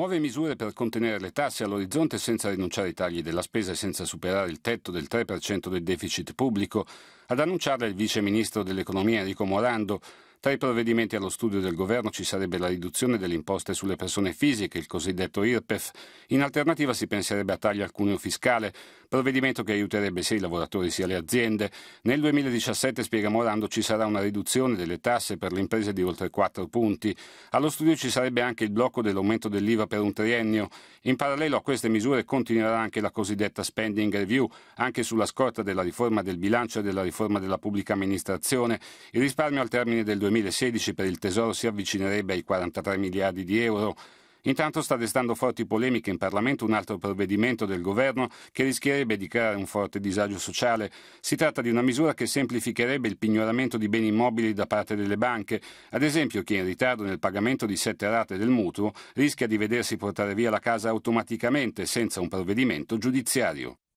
Nuove misure per contenere le tasse all'orizzonte senza rinunciare ai tagli della spesa e senza superare il tetto del 3% del deficit pubblico, ad annunciarle il vice ministro dell'economia Enrico Morando, tra i provvedimenti allo studio del governo ci sarebbe la riduzione delle imposte sulle persone fisiche, il cosiddetto IRPEF. In alternativa si penserebbe a tagli al cuneo fiscale, provvedimento che aiuterebbe sia i lavoratori sia le aziende. Nel 2017, spiega Morando, ci sarà una riduzione delle tasse per le imprese di oltre 4 punti. Allo studio ci sarebbe anche il blocco dell'aumento dell'IVA per un triennio. In parallelo a queste misure continuerà anche la cosiddetta spending review, anche sulla scorta della riforma del bilancio e della riforma della pubblica amministrazione. Il risparmio al termine del 2017 2016 per il Tesoro si avvicinerebbe ai 43 miliardi di euro. Intanto sta destando forti polemiche in Parlamento un altro provvedimento del governo che rischierebbe di creare un forte disagio sociale. Si tratta di una misura che semplificherebbe il pignoramento di beni immobili da parte delle banche. Ad esempio, chi è in ritardo nel pagamento di sette rate del mutuo rischia di vedersi portare via la casa automaticamente senza un provvedimento giudiziario.